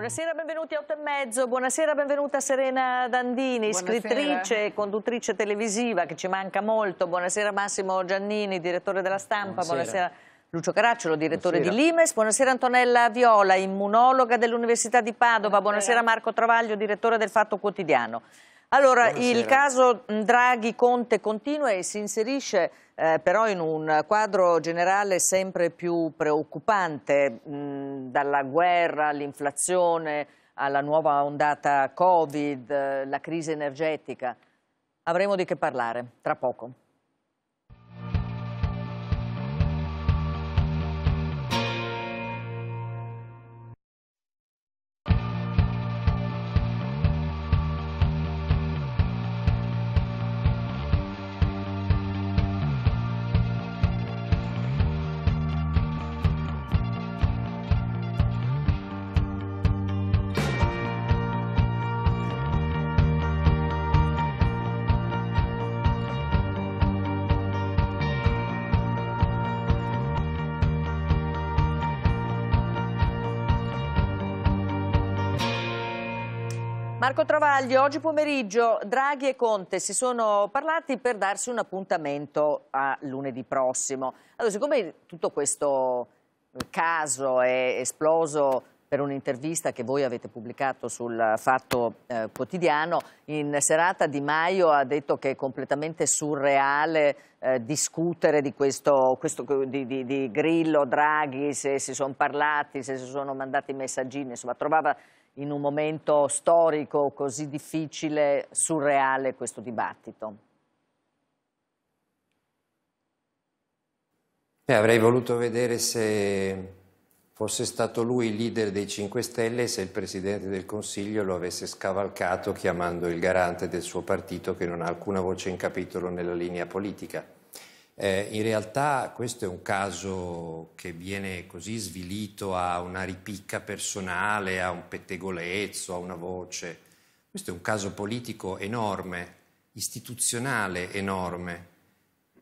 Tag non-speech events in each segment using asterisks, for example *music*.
Buonasera, benvenuti a 8 e mezzo. Buonasera, benvenuta Serena Dandini, scrittrice e conduttrice televisiva che ci manca molto. Buonasera Massimo Giannini, direttore della stampa. Buonasera. Buonasera. Lucio Caracciolo, direttore Buonasera. di Limes. Buonasera Antonella Viola, immunologa dell'Università di Padova. Buonasera. Buonasera Marco Travaglio, direttore del Fatto Quotidiano. Allora, Buonasera. il caso Draghi-Conte continua e si inserisce eh, però in un quadro generale sempre più preoccupante, mh, dalla guerra all'inflazione, alla nuova ondata Covid, eh, la crisi energetica. Avremo di che parlare tra poco. Marco Travaglio, oggi pomeriggio Draghi e Conte si sono parlati per darsi un appuntamento a lunedì prossimo. Allora, siccome tutto questo eh, caso è esploso per un'intervista che voi avete pubblicato sul Fatto eh, Quotidiano, in serata Di Maio ha detto che è completamente surreale eh, discutere di questo, questo di, di, di Grillo, Draghi, se si sono parlati, se si sono mandati messaggini, insomma trovava in un momento storico così difficile, surreale questo dibattito. Eh, avrei voluto vedere se fosse stato lui il leader dei 5 Stelle e se il Presidente del Consiglio lo avesse scavalcato chiamando il garante del suo partito che non ha alcuna voce in capitolo nella linea politica. Eh, in realtà questo è un caso che viene così svilito a una ripicca personale, a un pettegolezzo, a una voce. Questo è un caso politico enorme, istituzionale enorme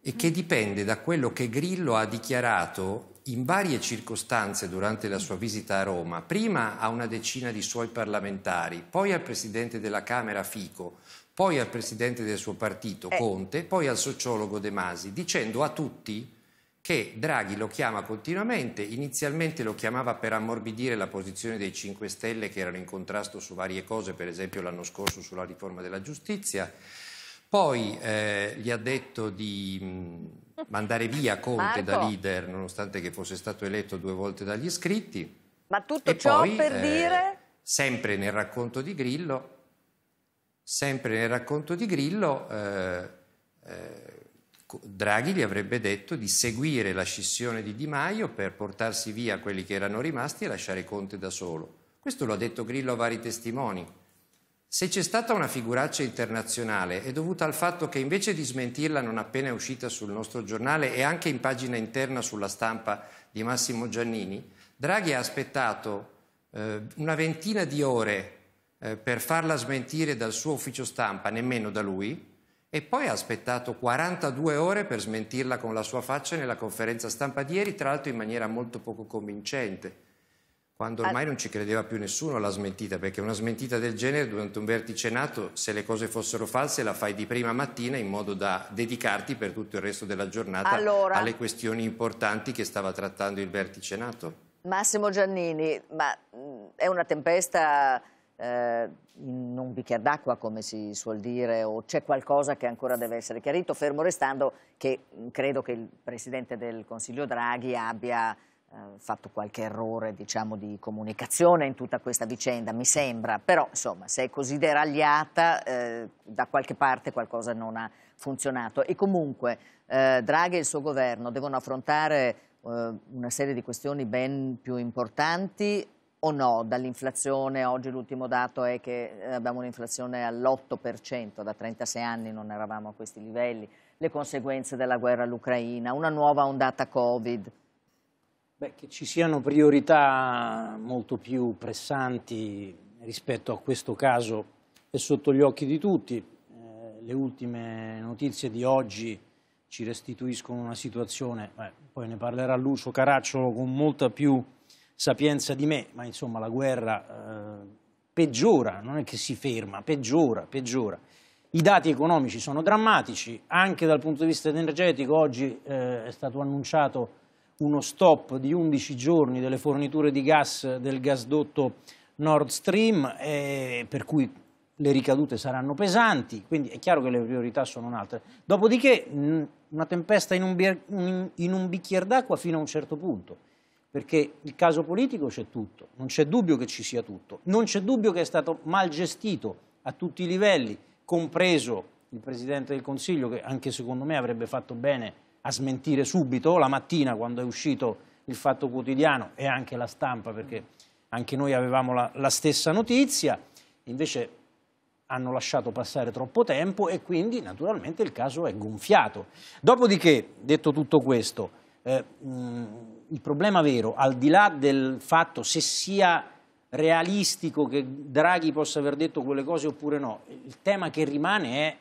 e che dipende da quello che Grillo ha dichiarato in varie circostanze durante la sua visita a Roma, prima a una decina di suoi parlamentari, poi al presidente della Camera Fico, poi al presidente del suo partito eh. Conte, poi al sociologo De Masi, dicendo a tutti che Draghi lo chiama continuamente, inizialmente lo chiamava per ammorbidire la posizione dei 5 Stelle che erano in contrasto su varie cose, per esempio l'anno scorso sulla riforma della giustizia, poi eh, gli ha detto di mm, mandare via Conte Marco. da leader, nonostante che fosse stato eletto due volte dagli iscritti. Ma tutto e ciò poi, per eh, dire? Sempre nel racconto di Grillo, Sempre nel racconto di Grillo, eh, eh, Draghi gli avrebbe detto di seguire la scissione di Di Maio per portarsi via quelli che erano rimasti e lasciare Conte da solo. Questo lo ha detto Grillo a vari testimoni. Se c'è stata una figuraccia internazionale è dovuta al fatto che invece di smentirla non appena è uscita sul nostro giornale e anche in pagina interna sulla stampa di Massimo Giannini, Draghi ha aspettato eh, una ventina di ore eh, per farla smentire dal suo ufficio stampa, nemmeno da lui, e poi ha aspettato 42 ore per smentirla con la sua faccia nella conferenza stampa di ieri, tra l'altro in maniera molto poco convincente, quando ormai non ci credeva più nessuno alla smentita, perché una smentita del genere durante un vertice nato, se le cose fossero false, la fai di prima mattina in modo da dedicarti per tutto il resto della giornata allora, alle questioni importanti che stava trattando il vertice nato. Massimo Giannini, ma mm, è una tempesta eh, in un bicchiere d'acqua, come si suol dire, o c'è qualcosa che ancora deve essere chiarito, fermo restando che mm, credo che il Presidente del Consiglio Draghi abbia eh, fatto qualche errore diciamo, di comunicazione in tutta questa vicenda, mi sembra, però insomma se è così deragliata eh, da qualche parte qualcosa non ha funzionato e comunque eh, Draghi e il suo governo devono affrontare eh, una serie di questioni ben più importanti o no dall'inflazione? Oggi l'ultimo dato è che eh, abbiamo un'inflazione all'8%, da 36 anni non eravamo a questi livelli, le conseguenze della guerra all'Ucraina, una nuova ondata Covid. Beh, che ci siano priorità molto più pressanti rispetto a questo caso è sotto gli occhi di tutti. Eh, le ultime notizie di oggi ci restituiscono una situazione, beh, poi ne parlerà Lucio Caracciolo con molta più sapienza di me, ma insomma la guerra eh, peggiora, non è che si ferma, peggiora, peggiora. I dati economici sono drammatici, anche dal punto di vista energetico oggi eh, è stato annunciato uno stop di 11 giorni delle forniture di gas del gasdotto Nord Stream, eh, per cui le ricadute saranno pesanti, quindi è chiaro che le priorità sono un'altra. Dopodiché mh, una tempesta in un, in un bicchiere d'acqua fino a un certo punto perché il caso politico c'è tutto, non c'è dubbio che ci sia tutto, non c'è dubbio che è stato mal gestito a tutti i livelli, compreso il Presidente del Consiglio che anche secondo me avrebbe fatto bene a smentire subito la mattina quando è uscito il Fatto Quotidiano e anche la stampa perché anche noi avevamo la, la stessa notizia, invece hanno lasciato passare troppo tempo e quindi naturalmente il caso è gonfiato. Dopodiché, detto tutto questo, eh, mh, il problema vero, al di là del fatto se sia realistico che Draghi possa aver detto quelle cose oppure no, il tema che rimane è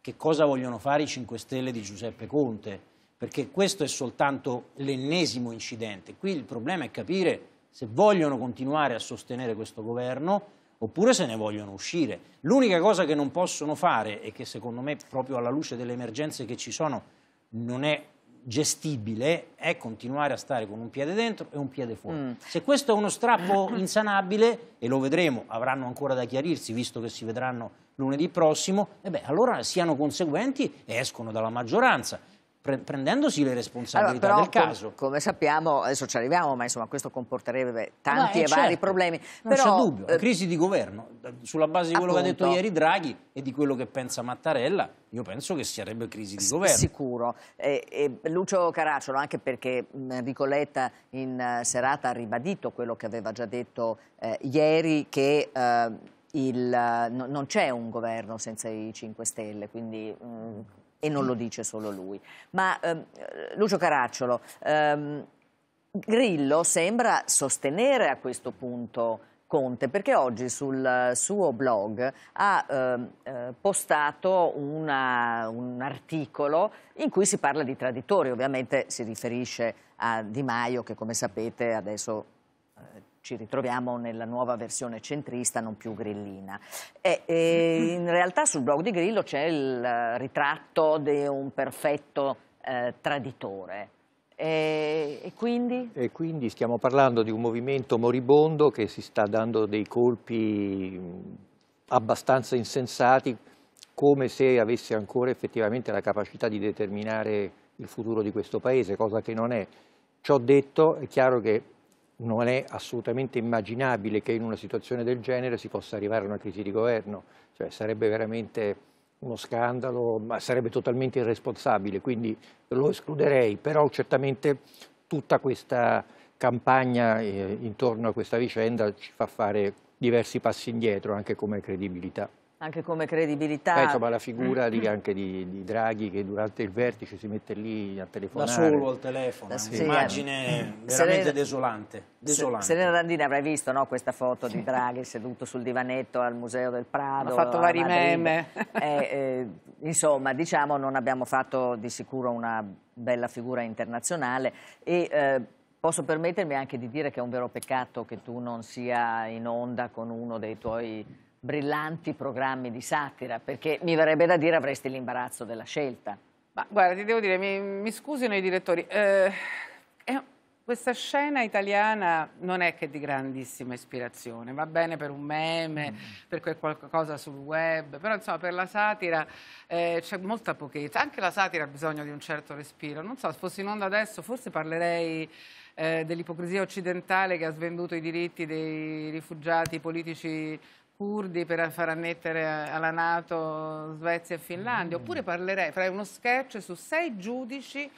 che cosa vogliono fare i 5 Stelle di Giuseppe Conte, perché questo è soltanto l'ennesimo incidente. Qui il problema è capire se vogliono continuare a sostenere questo governo oppure se ne vogliono uscire. L'unica cosa che non possono fare e che secondo me proprio alla luce delle emergenze che ci sono non è gestibile è continuare a stare con un piede dentro e un piede fuori. Mm. Se questo è uno strappo *coughs* insanabile, e lo vedremo, avranno ancora da chiarirsi visto che si vedranno lunedì prossimo, e beh, allora siano conseguenti e escono dalla maggioranza pre prendendosi le responsabilità allora, però, del caso. Com come sappiamo, adesso ci arriviamo, ma insomma questo comporterebbe tanti no, e certo. vari problemi. Non però, c'è dubbio, eh, crisi di governo, sulla base di quello appunto. che ha detto ieri Draghi e di quello che pensa Mattarella, io penso che sarebbe crisi di S governo. Sicuro. Eh, eh, Lucio Caracciolo, anche perché Enrico Letta in uh, serata ha ribadito quello che aveva già detto eh, ieri, che... Eh, il, no, non c'è un governo senza i 5 Stelle, quindi mh, e non lo dice solo lui. Ma ehm, Lucio Caracciolo, ehm, Grillo sembra sostenere a questo punto Conte perché oggi sul suo blog ha ehm, eh, postato una, un articolo in cui si parla di traditori, ovviamente si riferisce a Di Maio che come sapete adesso eh, ci ritroviamo nella nuova versione centrista, non più grillina. E, e mm-hmm. in realtà sul blog di Grillo c'è il ritratto di un perfetto eh, traditore. E, e, quindi? e quindi stiamo parlando di un movimento moribondo che si sta dando dei colpi abbastanza insensati, come se avesse ancora effettivamente la capacità di determinare il futuro di questo paese, cosa che non è. Ciò detto, è chiaro che non è assolutamente immaginabile che in una situazione del genere si possa arrivare a una crisi di governo, cioè sarebbe veramente uno scandalo, ma sarebbe totalmente irresponsabile, quindi lo escluderei, però certamente tutta questa campagna eh, intorno a questa vicenda ci fa fare diversi passi indietro anche come credibilità. Anche come credibilità. Beh, insomma, la figura di, mm. anche di, di, Draghi che durante il vertice si mette lì a telefonare. Da solo al telefono, eh. sì. immagine sì. Eh. veramente Seren... desolante. desolante. Serena Randini avrai visto no, questa foto di Draghi seduto sul divanetto al Museo del Prado. Ha fatto vari meme. Eh, eh, insomma, diciamo, non abbiamo fatto di sicuro una bella figura internazionale e... Eh, Posso permettermi anche di dire che è un vero peccato che tu non sia in onda con uno dei tuoi brillanti programmi di satira, perché mi verrebbe da dire avresti l'imbarazzo della scelta. Ma guarda, ti devo dire, mi, mi scusino i direttori, eh, eh, questa scena italiana non è che di grandissima ispirazione, va bene per un meme, mm. per qualcosa sul web, però insomma per la satira eh, c'è molta pochezza, anche la satira ha bisogno di un certo respiro, non so, se fossi in onda adesso forse parlerei... Eh, dell'ipocrisia occidentale che ha svenduto i diritti dei rifugiati politici curdi per far annettere alla Nato Svezia e Finlandia, mm. oppure parlerei, farei uno sketch su sei giudici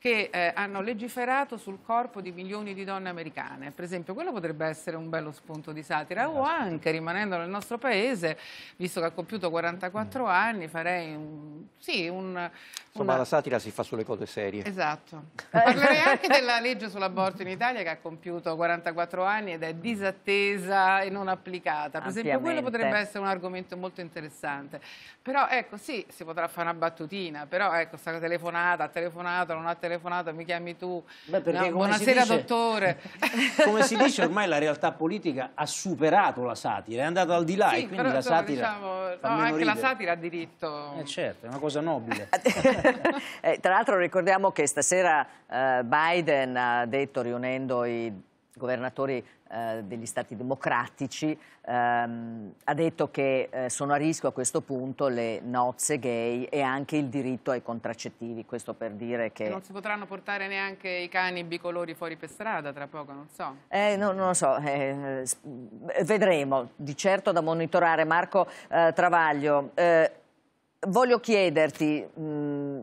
che eh, hanno legiferato sul corpo di milioni di donne americane. Per esempio, quello potrebbe essere un bello spunto di satira o anche, rimanendo nel nostro paese, visto che ha compiuto 44 mm. anni, farei un, sì, un, Insomma, una... la satira si fa sulle cose serie. Esatto. Eh. Parlerei anche *laughs* della legge sull'aborto in Italia che ha compiuto 44 anni ed è disattesa e non applicata. Per esempio, quello potrebbe essere un argomento molto interessante. Però, ecco, sì, si potrà fare una battutina, però, ecco, sta telefonata, ha telefonato, non ha telefonato, telefonata, mi chiami tu, Beh, no, buonasera dice, dottore. *laughs* Come si dice ormai la realtà politica ha superato la satira, è andata al di là sì, e quindi però, la satira... Diciamo, no, anche ridere. la satira ha diritto. Eh, certo, è una cosa nobile. *laughs* eh, tra l'altro ricordiamo che stasera eh, Biden ha detto riunendo i governatori eh, degli stati democratici, ehm, ha detto che eh, sono a rischio a questo punto le nozze gay e anche il diritto ai contraccettivi, questo per dire che... E non si potranno portare neanche i cani bicolori fuori per strada tra poco, non so. Eh, no, non lo so, eh, vedremo, di certo da monitorare. Marco eh, Travaglio, eh, voglio chiederti... Mh,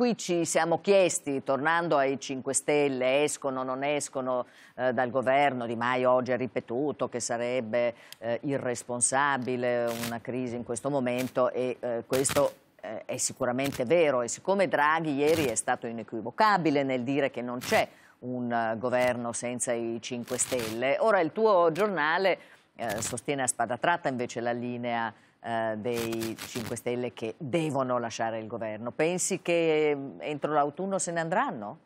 Qui ci siamo chiesti, tornando ai 5 Stelle, escono o non escono eh, dal governo, Di Maio oggi ha ripetuto che sarebbe eh, irresponsabile una crisi in questo momento e eh, questo eh, è sicuramente vero e siccome Draghi ieri è stato inequivocabile nel dire che non c'è un eh, governo senza i 5 Stelle, ora il tuo giornale eh, sostiene a spada tratta invece la linea eh, dei 5 Stelle che devono lasciare il governo. Pensi che eh, entro l'autunno se ne andranno?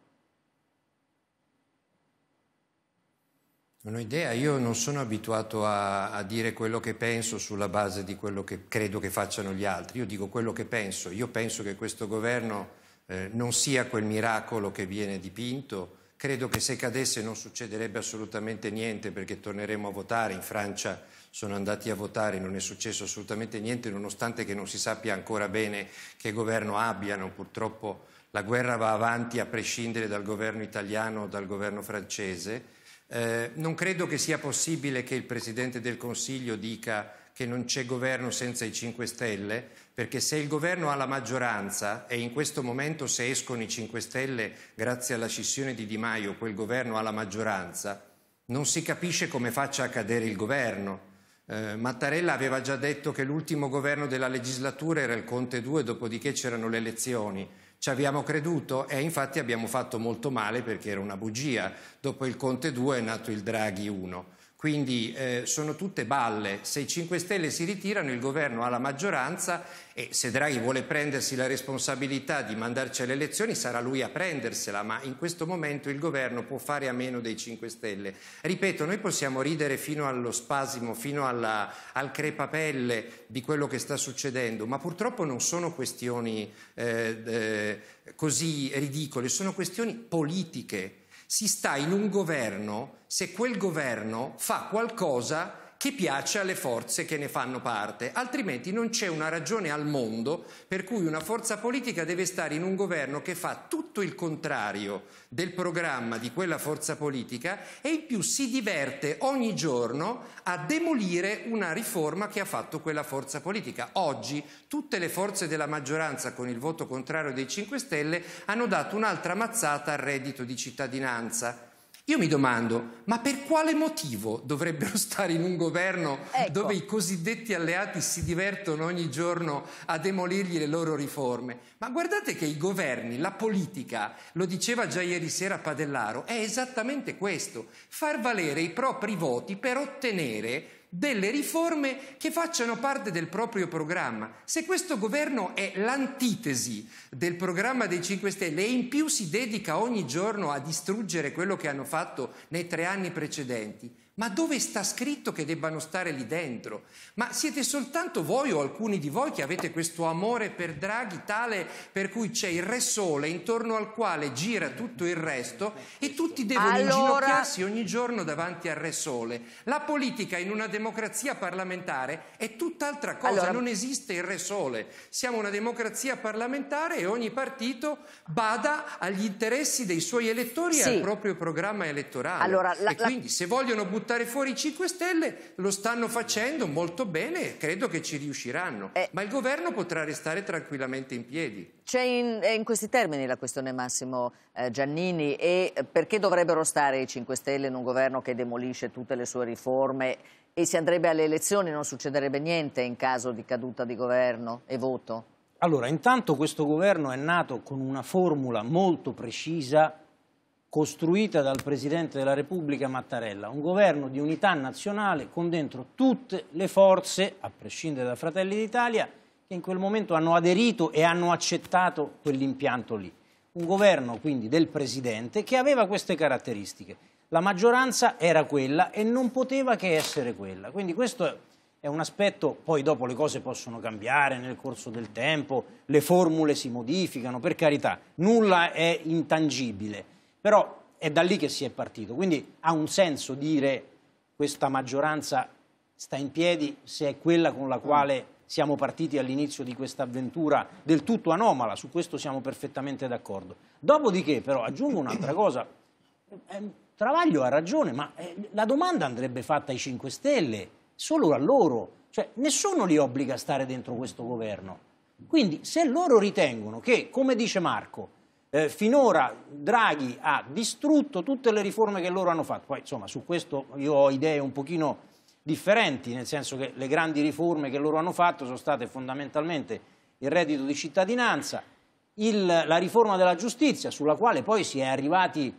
Non ho idea, io non sono abituato a, a, dire quello che penso sulla base di quello che credo che facciano gli altri. Io dico quello che penso. Io penso che questo governo eh, non sia quel miracolo che viene dipinto, Credo che se cadesse non succederebbe assolutamente niente perché torneremo a votare. In Francia sono andati a votare, non è successo assolutamente niente, nonostante che non si sappia ancora bene che governo abbiano. Purtroppo la guerra va avanti a prescindere dal governo italiano o dal governo francese. Eh, non credo che sia possibile che il Presidente del Consiglio dica che non c'è governo senza i 5 Stelle, perché se il governo ha la maggioranza e in questo momento se escono i 5 Stelle grazie alla scissione di Di Maio quel governo ha la maggioranza, non si capisce come faccia a cadere il governo. Eh, Mattarella aveva già detto che l'ultimo governo della legislatura era il Conte 2, dopodiché c'erano le elezioni. Ci abbiamo creduto e infatti abbiamo fatto molto male perché era una bugia. Dopo il Conte 2 è nato il Draghi 1. Quindi eh, sono tutte balle. Se i 5 Stelle si ritirano, il governo ha la maggioranza e se Draghi vuole prendersi la responsabilità di mandarci alle elezioni sarà lui a prendersela, ma in questo momento il governo può fare a meno dei 5 Stelle. Ripeto, noi possiamo ridere fino allo spasimo, fino alla, al crepapelle di quello che sta succedendo, ma purtroppo non sono questioni eh, eh, così ridicole, sono questioni politiche si sta in un governo se quel governo fa qualcosa che piace alle forze che ne fanno parte, altrimenti non c'è una ragione al mondo per cui una forza politica deve stare in un governo che fa tutto il contrario del programma di quella forza politica e in più si diverte ogni giorno a demolire una riforma che ha fatto quella forza politica. Oggi tutte le forze della maggioranza con il voto contrario dei 5 Stelle hanno dato un'altra mazzata al reddito di cittadinanza io mi domando, ma per quale motivo dovrebbero stare in un governo ecco. dove i cosiddetti alleati si divertono ogni giorno a demolirgli le loro riforme? Ma guardate che i governi, la politica, lo diceva già ieri sera Padellaro, è esattamente questo, far valere i propri voti per ottenere delle riforme che facciano parte del proprio programma. Se questo governo è l'antitesi del programma dei 5 Stelle e in più si dedica ogni giorno a distruggere quello che hanno fatto nei tre anni precedenti, ma dove sta scritto che debbano stare lì dentro? Ma siete soltanto voi o alcuni di voi che avete questo amore per Draghi tale per cui c'è il Re Sole intorno al quale gira tutto il resto e tutti devono allora... inginocchiarsi ogni giorno davanti al Re Sole. La politica in una democrazia parlamentare è tutt'altra cosa, allora... non esiste il Re Sole. Siamo una democrazia parlamentare e ogni partito bada agli interessi dei suoi elettori sì. e al proprio programma elettorale. Allora, la, e quindi la... se vogliono buttare buttare fuori i 5 Stelle, lo stanno facendo molto bene, credo che ci riusciranno, eh. ma il governo potrà restare tranquillamente in piedi. C'è in, eh, in, questi termini la questione Massimo eh, Giannini e perché dovrebbero stare i 5 Stelle in un governo che demolisce tutte le sue riforme e si andrebbe alle elezioni, non succederebbe niente in caso di caduta di governo e voto? Allora, intanto questo governo è nato con una formula molto precisa costruita dal Presidente della Repubblica Mattarella, un governo di unità nazionale con dentro tutte le forze, a prescindere da Fratelli d'Italia, che in quel momento hanno aderito e hanno accettato quell'impianto lì. Un governo quindi del Presidente che aveva queste caratteristiche. La maggioranza era quella e non poteva che essere quella. Quindi questo è un aspetto, poi dopo le cose possono cambiare nel corso del tempo, le formule si modificano, per carità, nulla è intangibile però è da lì che si è partito, quindi ha un senso dire questa maggioranza sta in piedi se è quella con la quale siamo partiti all'inizio di questa avventura del tutto anomala, su questo siamo perfettamente d'accordo. Dopodiché però aggiungo un'altra *coughs* cosa, ehm, Travaglio ha ragione, ma eh, la domanda andrebbe fatta ai 5 Stelle, solo a loro, cioè nessuno li obbliga a stare dentro questo governo. Quindi se loro ritengono che, come dice Marco, eh, finora Draghi ha distrutto tutte le riforme che loro hanno fatto. Poi, insomma, su questo io ho idee un pochino differenti, nel senso che le grandi riforme che loro hanno fatto sono state fondamentalmente il reddito di cittadinanza, il, la riforma della giustizia, sulla quale poi si è arrivati,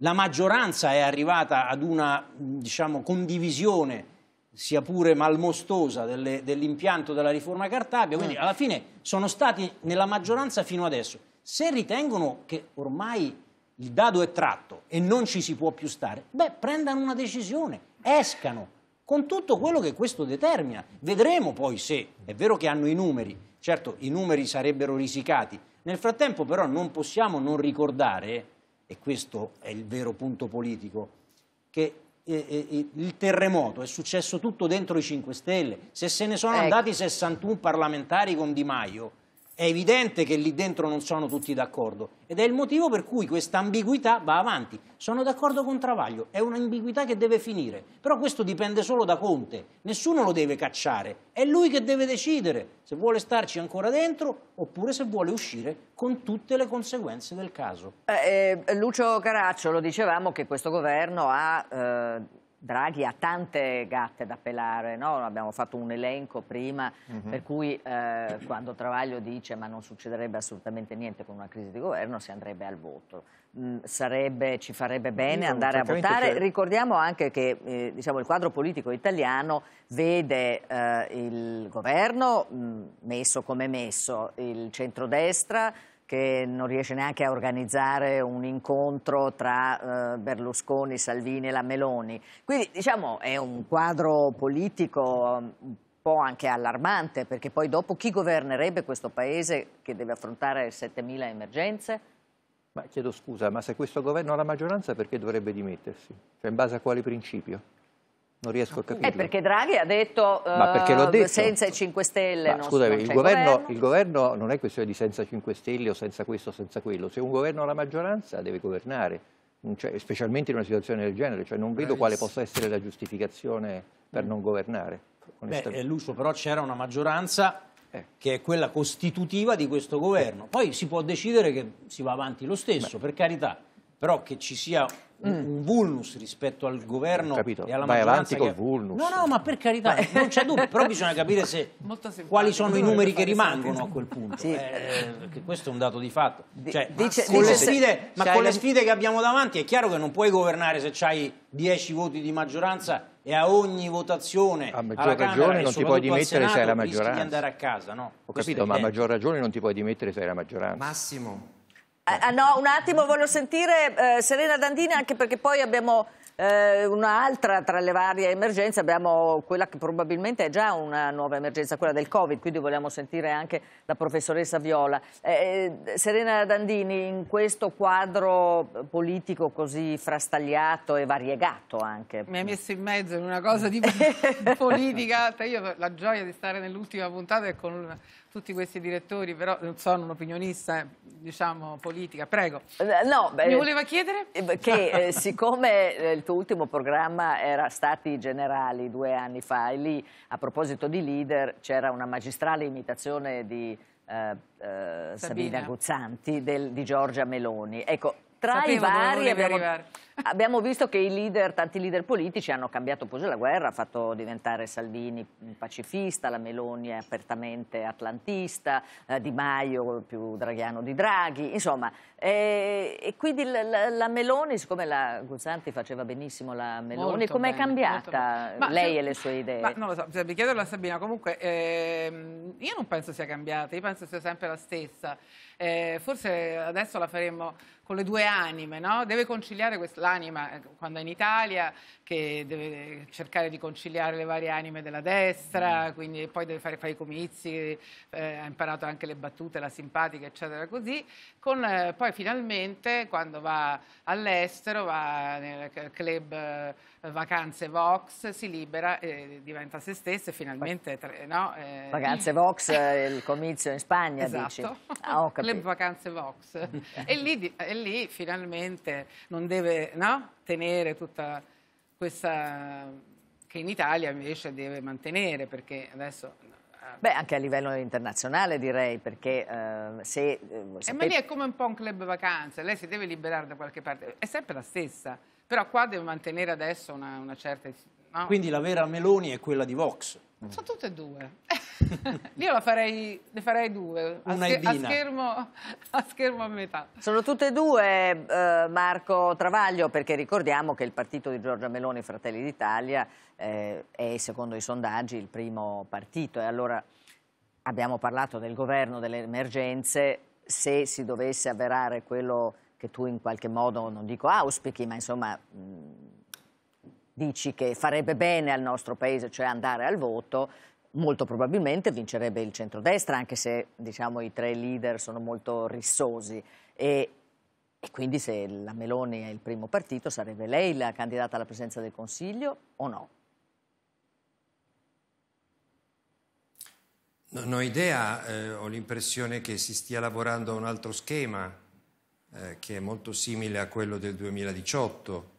la maggioranza è arrivata ad una diciamo, condivisione sia pure malmostosa dell'impianto dell della riforma Cartabia, quindi mm. alla fine sono stati nella maggioranza fino adesso. Se ritengono che ormai il dado è tratto e non ci si può più stare, beh, prendano una decisione, escano, con tutto quello che questo determina. Vedremo poi se è vero che hanno i numeri, certo i numeri sarebbero risicati, nel frattempo però non possiamo non ricordare, e questo è il vero punto politico, che eh, eh, eh, il terremoto è successo tutto dentro i 5 Stelle, se se ne sono ecco. andati 61 parlamentari con Di Maio, è evidente che lì dentro non sono tutti d'accordo ed è il motivo per cui questa ambiguità va avanti. Sono d'accordo con Travaglio, è un'ambiguità che deve finire, però questo dipende solo da Conte, nessuno lo deve cacciare, è lui che deve decidere se vuole starci ancora dentro oppure se vuole uscire con tutte le conseguenze del caso. Eh, eh, Lucio Caraccio, lo dicevamo che questo governo ha... Eh Draghi ha tante gatte da pelare, no? abbiamo fatto un elenco prima, uh mhm. -huh. per cui eh, quando Travaglio dice ma non succederebbe assolutamente niente con una crisi di governo, si andrebbe al voto. Mm, sarebbe, ci farebbe bene Io andare a votare. Che... Ricordiamo anche che eh, diciamo, il quadro politico italiano vede eh, il governo mh, mm, messo come messo, il centrodestra che non riesce neanche a organizzare un incontro tra eh, Berlusconi, Salvini e la Meloni. Quindi diciamo è un quadro politico um, un po' anche allarmante perché poi dopo chi governerebbe questo paese che deve affrontare 7.000 emergenze? Ma chiedo scusa, ma se questo governo ha la maggioranza perché dovrebbe dimettersi? Cioè in base a quale principio? Non riesco a capire. Eh, è perché Draghi ha detto, Ma perché l'ho eh, detto. senza i 5 Stelle. Ma, scusami, il governo, governo. il governo non è questione di senza 5 Stelle o senza questo o senza quello. Se un governo ha la maggioranza deve governare. Cioè, specialmente in una situazione del genere, cioè non vedo eh, quale possa essere la giustificazione per non governare. Beh, Lucio, però c'era una maggioranza che è quella costitutiva di questo governo. Poi si può decidere che si va avanti lo stesso, Beh. per carità però che ci sia un, mm. un vulnus rispetto al governo Capito. e alla Vai maggioranza. Vai avanti che... col vulnus. No, no, ma per carità, Vai. non c'è dubbio, però bisogna capire se, *laughs* quali sono i numeri che rimangono a quel punto. Sì. Eh, perché questo è un dato di fatto. Cioè, dice, ma con, le, sfide, ma con le sfide che abbiamo davanti è chiaro che non puoi governare se hai 10 voti di maggioranza e a ogni votazione a maggior ragione non ti puoi dimettere Senato, se hai la maggioranza di andare a casa no? ho capito ma a maggior ragione non ti puoi dimettere se hai la maggioranza Massimo eh, ah, no, un attimo, voglio sentire eh, Serena Dandini anche perché poi abbiamo eh, un'altra tra le varie emergenze, abbiamo quella che probabilmente è già una nuova emergenza, quella del Covid, quindi vogliamo sentire anche la professoressa Viola. Eh, eh Serena Dandini, in questo quadro politico così frastagliato e variegato anche... Mi hai messo in mezzo in una cosa di *laughs* politica, io la gioia di stare nell'ultima puntata è con tutti questi direttori, però non sono un'opinionista, eh, diciamo, politica. Prego. Eh, no, beh, Mi voleva chiedere? Eh, che eh, *laughs* siccome il tuo ultimo programma era Stati Generali due anni fa, e lì a proposito di leader c'era una magistrale imitazione di eh, Sabina Guzzanti del, di Giorgia Meloni. Ecco, tra Sapevo i vari abbiamo... Arrivare. Abbiamo visto che i leader, tanti leader politici hanno cambiato pose la guerra, ha fatto diventare Salvini pacifista, la Meloni è apertamente atlantista, eh, Di Maio più draghiano di Draghi, insomma. Eh, e quindi la, la, la, Meloni, siccome la Guzzanti faceva benissimo la Meloni, com'è cambiata lei se, e le sue idee? Ma non lo so, vi chiedo alla Sabina, comunque ehm, io non penso sia cambiata, io penso sia sempre la stessa. Eh, forse adesso la faremo con le due anime, no? Deve conciliare questa l'anima eh, quando è in Italia che deve cercare di conciliare le varie anime della destra, mm. quindi poi deve fare, fare i comizi, eh, ha imparato anche le battute, la simpatica, eccetera, così, con, eh, poi finalmente quando va all'estero, va nel club Vacanze Vox si libera e diventa se stessa e finalmente... Tre, no, eh... Vacanze Vox, *laughs* eh, il comizio in Spagna, esatto. dici? Ah, Le vacanze Vox. *laughs* e, lì, e, lì, finalmente non deve no, tenere tutta questa... che in Italia invece deve mantenere perché adesso eh, Beh, anche a livello internazionale direi, perché uh, se... Uh, eh, sapete... eh, ma lì è come un po' un club vacanze, lei si deve liberare da qualche parte, è sempre la stessa. Però qua deve mantenere adesso una, una certa... No? Quindi la vera Meloni è quella di Vox. Sono tutte e due. *laughs* Io farei, ne farei due, a, scher a, schermo, a, schermo, a metà. Sono tutte e due, eh, Marco Travaglio, perché ricordiamo che il partito di Giorgia Meloni, Fratelli d'Italia, eh, è secondo i sondaggi il primo partito. E allora abbiamo parlato del governo delle emergenze, se si dovesse avverare quello che tu in qualche modo, non dico auspichi, ma insomma dici che farebbe bene al nostro paese, cioè andare al voto, molto probabilmente vincerebbe il centrodestra, anche se diciamo, i tre leader sono molto rissosi. E, e quindi se la Meloni è il primo partito, sarebbe lei la candidata alla presidenza del Consiglio o no? Non ho idea, eh, ho l'impressione che si stia lavorando a un altro schema eh, che è molto simile a quello del 2018,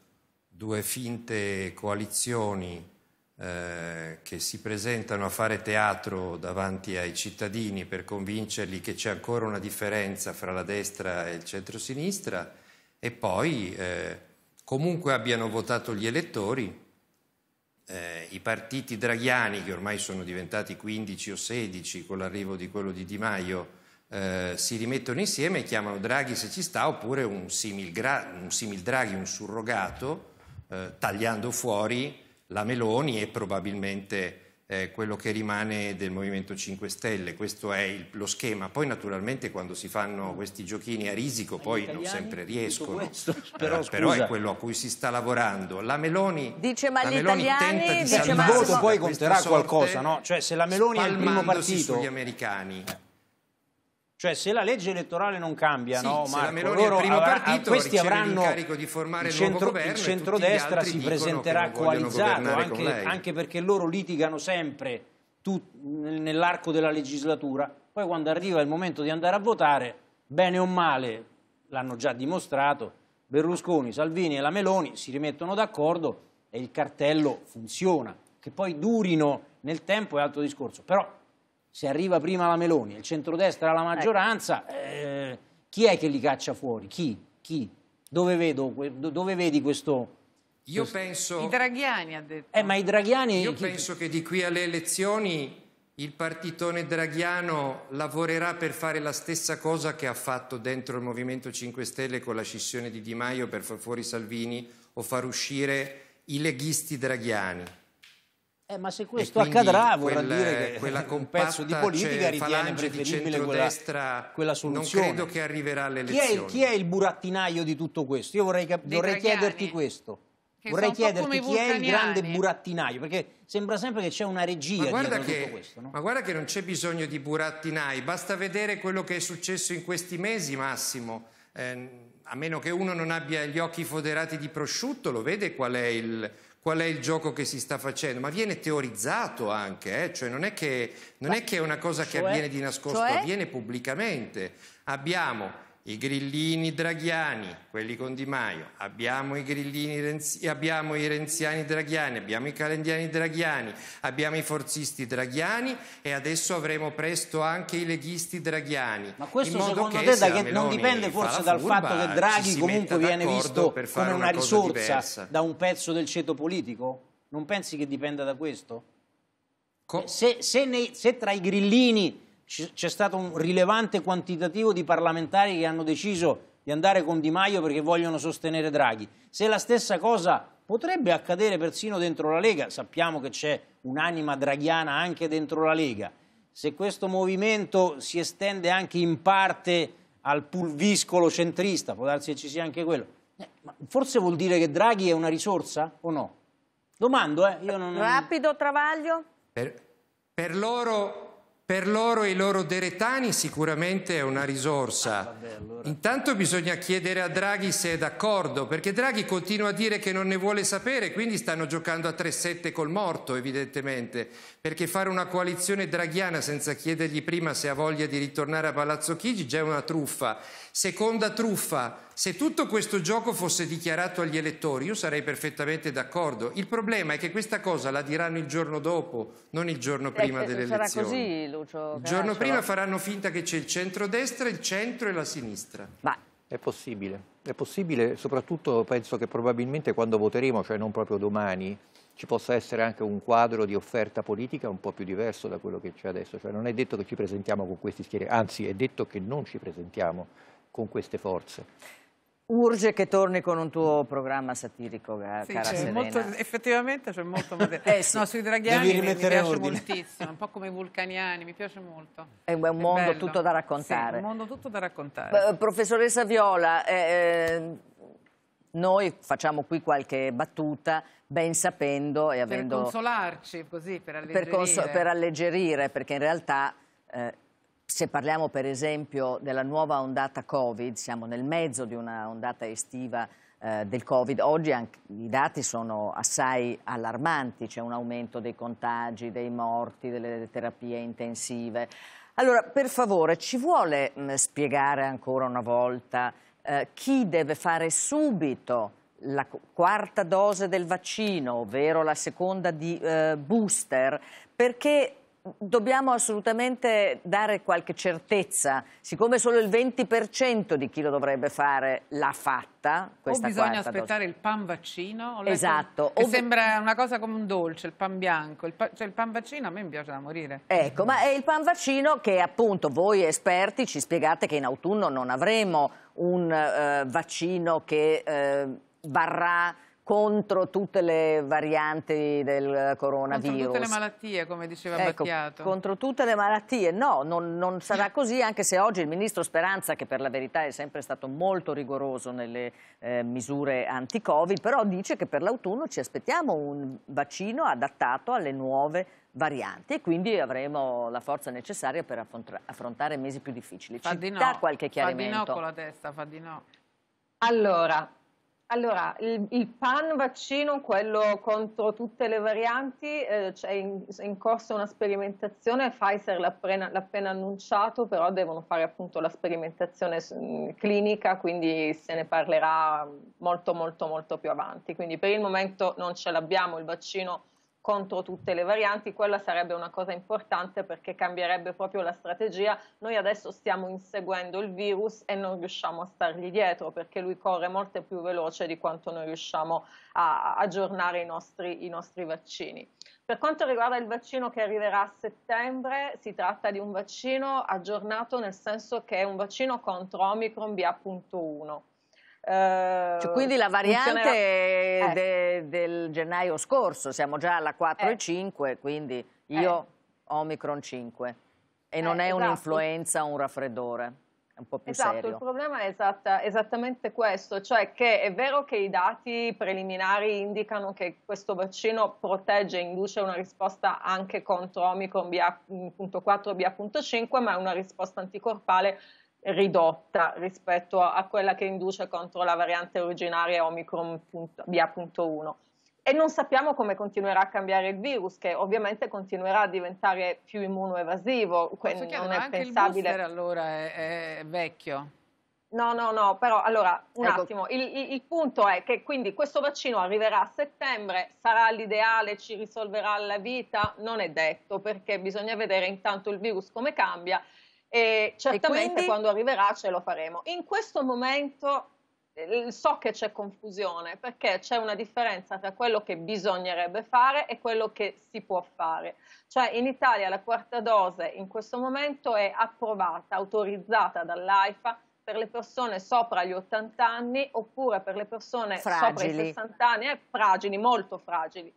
due finte coalizioni eh, che si presentano a fare teatro davanti ai cittadini per convincerli che c'è ancora una differenza fra la destra e il centrosinistra e poi eh, comunque abbiano votato gli elettori, eh, i partiti draghiani che ormai sono diventati 15 o 16 con l'arrivo di quello di Di Maio eh, si rimettono insieme e chiamano Draghi se ci sta oppure un simil, gra- un simil Draghi, un surrogato, eh, tagliando fuori la Meloni e probabilmente eh, quello che rimane del Movimento 5 Stelle. Questo è il, lo schema. Poi naturalmente quando si fanno questi giochini a risico poi italiani, non sempre riescono, eh, *laughs* però, eh, però, è quello a cui si sta lavorando. La Meloni, dice, ma la gli Meloni italiani, tenta di salvare Il voto poi conterà qualcosa, no? Cioè se la Meloni è il primo partito... sugli americani cioè, se la legge elettorale non cambia, sì, no, ma loro avrà, partito, ah, questi avranno di formare il, centro, governo, il centrodestra si presenterà coalizzato, anche, anche, perché loro litigano sempre nell'arco della legislatura. Poi quando arriva il momento di andare a votare, bene o male, l'hanno già dimostrato, Berlusconi, Salvini e la Meloni si rimettono d'accordo e il cartello funziona. Che poi durino nel tempo è altro discorso. Però se arriva prima la Meloni e il centrodestra ha la maggioranza, ecco. eh, chi è che li caccia fuori? Chi? Chi? Dove, vedo, dove vedi questo... Io penso... I draghiani ha detto. Eh, ma i draghiani... Io chi... penso che di qui alle elezioni il partitone draghiano lavorerà per fare la stessa cosa che ha fatto dentro il Movimento 5 Stelle con la scissione di Di Maio per far fuori Salvini o far uscire i leghisti draghiani. Eh, ma se questo accadrà vorrà quel, dire eh, che quella *laughs* un pezzo di politica cioè, ritiene preferibile quella, quella, soluzione. Non credo che arriverà all'elezione. Chi, è, chi è il burattinaio di tutto questo? Io vorrei, vorrei chiederti questo. Vorrei chiederti chi è il grande burattinaio, perché sembra sempre che c'è una regia dietro che, questo. No? Ma guarda che non c'è bisogno di burattinai, basta vedere quello che è successo in questi mesi, Massimo. Eh, a meno che uno non abbia gli occhi foderati di prosciutto, lo vede qual è il, qual è il gioco che si sta facendo, ma viene teorizzato anche, eh? cioè non è, che, non è, che, è una cosa che cioè avviene di nascosto, cioè? avviene pubblicamente. Abbiamo i grillini draghiani, quelli con Di Maio, abbiamo i grillini renzi, abbiamo i renziani draghiani, abbiamo i calendiani draghiani, abbiamo i forzisti draghiani e adesso avremo presto anche i leghisti draghiani. Ma questo secondo te se che non dipende forse dal furba, fatto che Draghi comunque viene visto come una, una risorsa diversa. da un pezzo del ceto politico? Non pensi che dipenda da questo? Co- se, se, nei, se tra i grillini c'è stato un rilevante quantitativo di parlamentari che hanno deciso di andare con Di Maio perché vogliono sostenere Draghi. Se la stessa cosa potrebbe accadere persino dentro la Lega, sappiamo che c'è un'anima draghiana anche dentro la Lega, se questo movimento si estende anche in parte al pulviscolo centrista, può darsi che ci sia anche quello, eh, forse vuol dire che Draghi è una risorsa o no? Domando, eh? Non... Rapido, Travaglio. Per, per loro per loro e i loro deretani sicuramente è una risorsa. Ah, Intanto bisogna chiedere a Draghi se è d'accordo, perché Draghi continua a dire che non ne vuole sapere, quindi stanno giocando a 3-7 col morto, evidentemente, perché fare una coalizione draghiana senza chiedergli prima se ha voglia di ritornare a Palazzo Chigi già è una truffa. Seconda truffa, se tutto questo gioco fosse dichiarato agli elettori, io sarei perfettamente d'accordo. Il problema è che questa cosa la diranno il giorno dopo, non il giorno eh, prima eh, delle sarà elezioni. Sarà così, Lucio. Il giorno prima faranno finta che c'è il centrodestra, il centro e la sinistra. Ma è possibile. È possibile, soprattutto penso che probabilmente quando voteremo, cioè non proprio domani, ci possa essere anche un quadro di offerta politica un po' più diverso da quello che c'è adesso. Cioè non è detto che ci presentiamo con questi schieri, anzi è detto che non ci presentiamo con queste forze urge che torni con un tuo programma satirico, eh, sì, cara Serena. Molto, effettivamente c'è molto *laughs* materiale. eh, sì. no, sui draghiani mi piace ordine. moltissimo, un po' come i vulcaniani, mi piace molto. È un, è un mondo bello. tutto da raccontare. Sì, un mondo tutto da raccontare. Uh, professoressa Viola, eh, eh, noi facciamo qui qualche battuta, ben sapendo e avendo... Per consolarci così, per alleggerire. Per, per alleggerire, perché in realtà... Eh, se parliamo per esempio della nuova ondata Covid, siamo nel mezzo di una ondata estiva eh, del Covid, oggi anche, i dati sono assai allarmanti, c'è un aumento dei contagi, dei morti, delle terapie intensive. Allora, per favore, ci vuole mh, mm, spiegare ancora una volta eh, chi deve fare subito la quarta dose del vaccino, ovvero la seconda di eh, booster, perché dobbiamo assolutamente dare qualche certezza, siccome solo il 20% di chi lo dovrebbe fare l'ha fatta. O bisogna aspettare dose. il pan vaccino. Esatto. Che o... sembra una cosa come un dolce, il pan bianco. Il, pa... cioè, il pan vaccino a me mi piace da morire. Ecco, ma è il pan vaccino che appunto voi esperti ci spiegate che in autunno non avremo un eh, vaccino che eh, varrà contro tutte le varianti del coronavirus. Contro tutte le malattie, come diceva ecco, Battiato. Contro tutte le malattie, no, non, non sarà *laughs* così, anche se oggi il ministro Speranza, che per la verità è sempre stato molto rigoroso nelle eh, misure anti-Covid, però dice che per l'autunno ci aspettiamo un vaccino adattato alle nuove varianti e quindi avremo la forza necessaria per affrontare mesi più difficili. Fa Ci di no, qualche chiarimento? Fa di no con la testa, fa di no. Allora, allora, il, il, pan vaccino, quello contro tutte le varianti, eh, c'è in, in, corso una sperimentazione, Pfizer l'ha appena, l'ha appena, annunciato, però devono fare appunto la sperimentazione mm, clinica, quindi se ne parlerà molto molto molto più avanti. Quindi per il momento non ce l'abbiamo il vaccino contro tutte le varianti, quella sarebbe una cosa importante perché cambierebbe proprio la strategia. Noi adesso stiamo inseguendo il virus e non riusciamo a stargli dietro perché lui corre molto più veloce di quanto noi riusciamo a aggiornare i nostri, i nostri vaccini. Per quanto riguarda il vaccino che arriverà a settembre, si tratta di un vaccino aggiornato nel senso che è un vaccino contro Omicron BA.1 cioè, ehm, quindi la variante funzionerà... eh. de, del gennaio scorso, siamo già alla 4 eh. e 5, quindi eh. io eh. Omicron 5 e non eh, è esatto. un'influenza o un raffreddore. È un po' più esatto, serio. il problema è esatta, esattamente questo, cioè che è vero che i dati preliminari indicano che questo vaccino protegge e induce una risposta anche contro Omicron BA.4 BA.5, ma è una risposta anticorpale ridotta rispetto a, quella che induce contro la variante originaria Omicron BA.1. E non sappiamo come continuerà a cambiare il virus, che ovviamente continuerà a diventare più immunoevasivo. Posso non è anche pensabile. Il allora è, è vecchio. No, no, no, però allora un ecco. attimo, il, il, il, punto è che quindi questo vaccino arriverà a settembre, sarà l'ideale, ci risolverà la vita, non è detto perché bisogna vedere intanto il virus come cambia e certamente e quindi... quando arriverà ce lo faremo. In questo momento eh, so che c'è confusione perché c'è una differenza tra quello che bisognerebbe fare e quello che si può fare. Cioè in Italia la quarta dose in questo momento è approvata, autorizzata dall'AIFA per le persone sopra gli 80 anni oppure per le persone fragili. sopra i 60 anni, eh, fragili, molto fragili.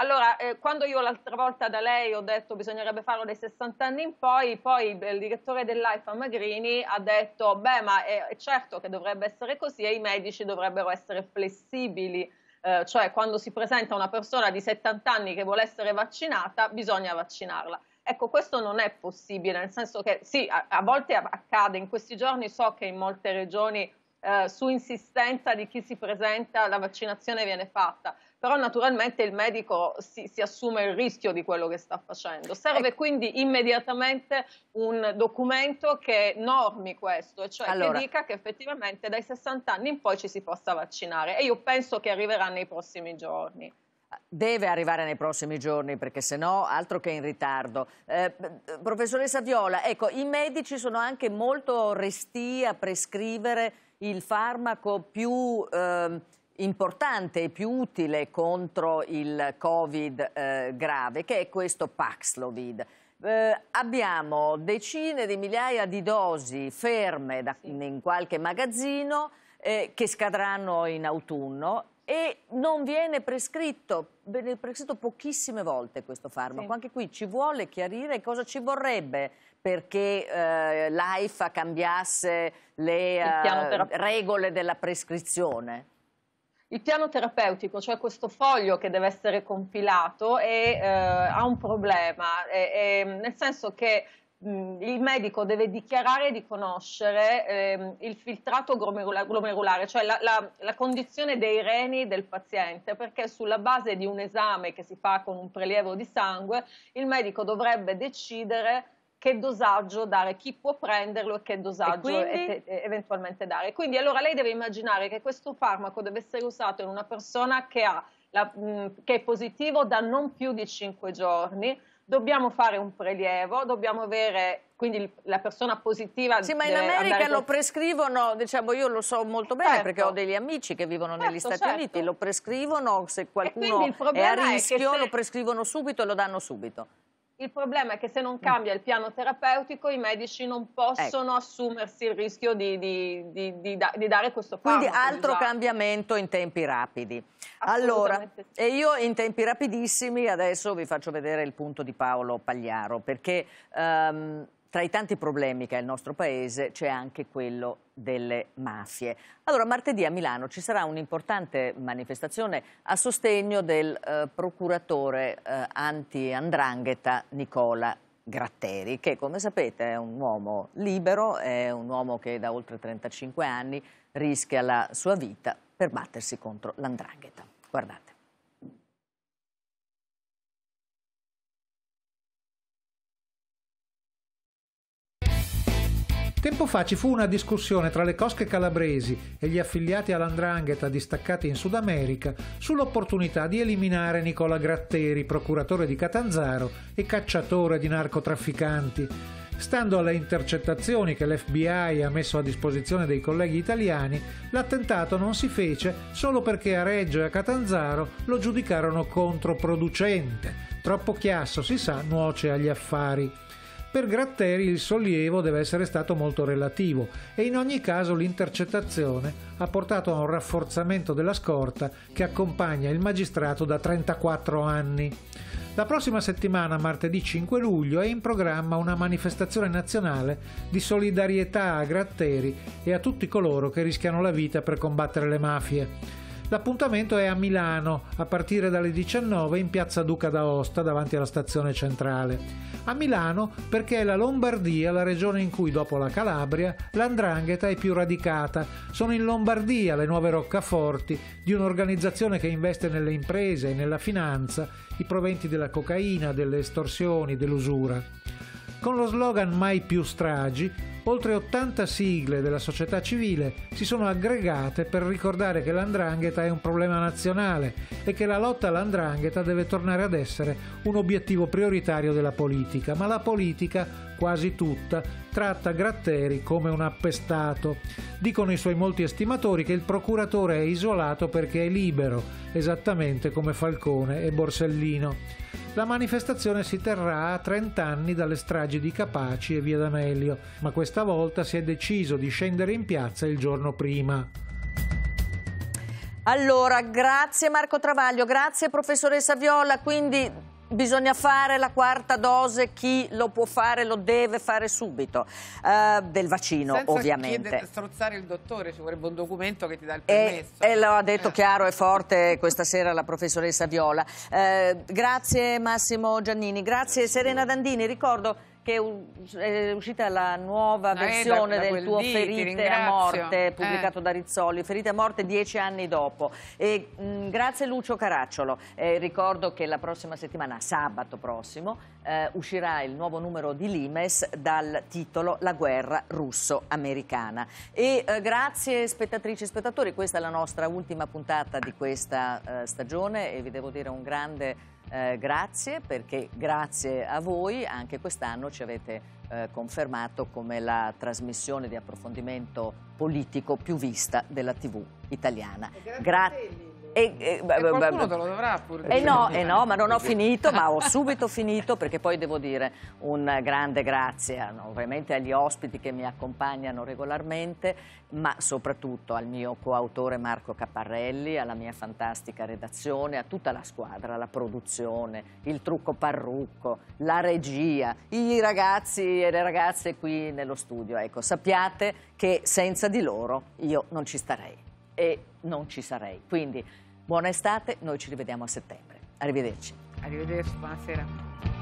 Allora, eh, quando io l'altra volta da lei ho detto che bisognerebbe farlo dai 60 anni in poi, poi il direttore dell'AIFA Magrini ha detto, beh, ma eh, è certo che dovrebbe essere così e i medici dovrebbero essere flessibili. Eh, cioè quando si presenta una persona di 70 anni che vuole essere vaccinata, bisogna vaccinarla. Ecco, questo non è possibile, nel senso che sì, a, a volte accade, in questi giorni so che in molte regioni eh, su insistenza di chi si presenta la vaccinazione viene fatta, però naturalmente il medico si, si, assume il rischio di quello che sta facendo. Serve ecco. quindi immediatamente un documento che normi questo, cioè allora. che dica che effettivamente dai 60 anni in poi ci si possa vaccinare e io penso che arriverà nei prossimi giorni. Deve arrivare nei prossimi giorni perché se no altro che in ritardo. Eh, professoressa Viola, ecco, i medici sono anche molto resti a prescrivere il farmaco più eh, importante e più utile contro il Covid eh, grave, che è questo Paxlovid. Eh, abbiamo decine di migliaia di dosi ferme da, in qualche magazzino eh, che scadranno in autunno e non viene prescritto, viene prescritto pochissime volte questo farmaco. Sì. Anche qui ci vuole chiarire cosa ci vorrebbe perché eh, l'AIFA cambiasse le eh, regole della prescrizione il piano terapeutico, cioè questo foglio che deve essere compilato, è, eh, ha un problema, è, è, nel senso che mh, mm, il medico deve dichiarare di conoscere eh, il filtrato glomerulare, cioè la, la, la, condizione dei reni del paziente, perché sulla base di un esame che si fa con un prelievo di sangue, il medico dovrebbe decidere che dosaggio dare, chi può prenderlo e che dosaggio e e eventualmente dare. Quindi allora lei deve immaginare che questo farmaco deve essere usato in una persona che, la, mh, mm, che è positivo da non più di 5 giorni, dobbiamo fare un prelievo, dobbiamo avere quindi la persona positiva. Sì, ma in America lo prescrivono, diciamo, io lo so molto bene certo. perché ho degli amici che vivono certo, negli Stati certo. Uniti, lo prescrivono se qualcuno è a rischio, se... lo prescrivono subito e lo danno subito. Il problema è che se non mm. cambia il piano terapeutico i medici non ecco. possono ecco. assumersi il rischio di, di, di, di dare questo farmaco. Quindi esatto. altro già. cambiamento in tempi rapidi. Allora, sì. e io in tempi rapidissimi adesso vi faccio vedere il punto di Paolo Pagliaro, perché... Um, tra i tanti problemi che ha il nostro paese c'è anche quello delle mafie. Allora, martedì a Milano ci sarà un'importante manifestazione a sostegno del eh, procuratore eh, anti-andrangheta Nicola Gratteri, che come sapete è un uomo libero, è un uomo che da oltre 35 anni rischia la sua vita per battersi contro l'andrangheta. Guardate. Tempo fa ci fu una discussione tra le cosche calabresi e gli affiliati all'andrangheta distaccati in Sud America sull'opportunità di eliminare Nicola Gratteri, procuratore di Catanzaro e cacciatore di narcotrafficanti. Stando alle intercettazioni che l'FBI ha messo a disposizione dei colleghi italiani, l'attentato non si fece solo perché a Reggio e a Catanzaro lo giudicarono controproducente. Troppo chiasso, si sa, nuoce agli affari. Per Gratteri il sollievo deve essere stato molto relativo e in ogni caso l'intercettazione ha portato a un rafforzamento della scorta che accompagna il magistrato da 34 anni. La prossima settimana, martedì 5 luglio, è in programma una manifestazione nazionale di solidarietà a Gratteri e a tutti coloro che rischiano la vita per combattere le mafie. L'appuntamento è a Milano, a partire dalle 19 in piazza Duca d'Aosta, davanti alla stazione centrale. A Milano perché è la Lombardia la regione in cui, dopo la Calabria, l'andrangheta è più radicata. Sono in Lombardia le nuove roccaforti di un'organizzazione che investe nelle imprese e nella finanza i proventi della cocaina, delle estorsioni, dell'usura. Con lo slogan Mai più stragi, oltre 80 sigle della società civile si sono aggregate per ricordare che l'andrangheta è un problema nazionale e che la lotta all'andrangheta deve tornare ad essere un obiettivo prioritario della politica, ma la politica, quasi tutta, tratta Gratteri come un appestato. Dicono i suoi molti estimatori che il procuratore è isolato perché è libero, esattamente come Falcone e Borsellino. La manifestazione si terrà a 30 anni dalle stragi di Capaci e Via D'Amelio, ma questa questa volta si è deciso di scendere in piazza il giorno prima. Allora, grazie Marco Travaglio, grazie professoressa Viola, quindi bisogna fare la quarta dose, chi lo può fare lo deve fare subito, uh, del vaccino Senza ovviamente. Senza strozzare il dottore, ci vorrebbe un documento che ti dà il permesso. E, e lo ha detto eh. chiaro e forte questa sera la professoressa Viola. Uh, grazie Massimo Giannini, grazie Serena Dandini, ricordo che è uscita la nuova versione eh, da, da del tuo dì, Ferite a morte, eh. pubblicato eh. da Rizzoli, Ferite a morte dieci anni dopo. E, mh, mm, grazie Lucio Caracciolo, eh, ricordo che la prossima settimana, sabato prossimo, eh, uscirà il nuovo numero di Limes dal titolo La guerra russo-americana. E eh, grazie spettatrici e spettatori, questa è la nostra ultima puntata di questa stagione e vi devo dire un grande eh, grazie perché grazie a voi anche quest'anno ci avete eh, confermato come la trasmissione di approfondimento politico più vista della TV italiana. Grazie. E, e, e qualcuno te lo dovrà pure dire. Eh no, eh no, ma non ho finito, ma ho *laughs* subito finito perché poi devo dire un grande grazie ovviamente agli ospiti che mi accompagnano regolarmente, ma soprattutto al mio coautore Marco Caparrelli, alla mia fantastica redazione, a tutta la squadra, la produzione, il trucco parrucco, la regia, i ragazzi e le ragazze qui nello studio. Ecco, sappiate che senza di loro io non ci starei e non ci sarei. Quindi buona estate, noi ci rivediamo a settembre. Arrivederci. Arrivederci, buonasera.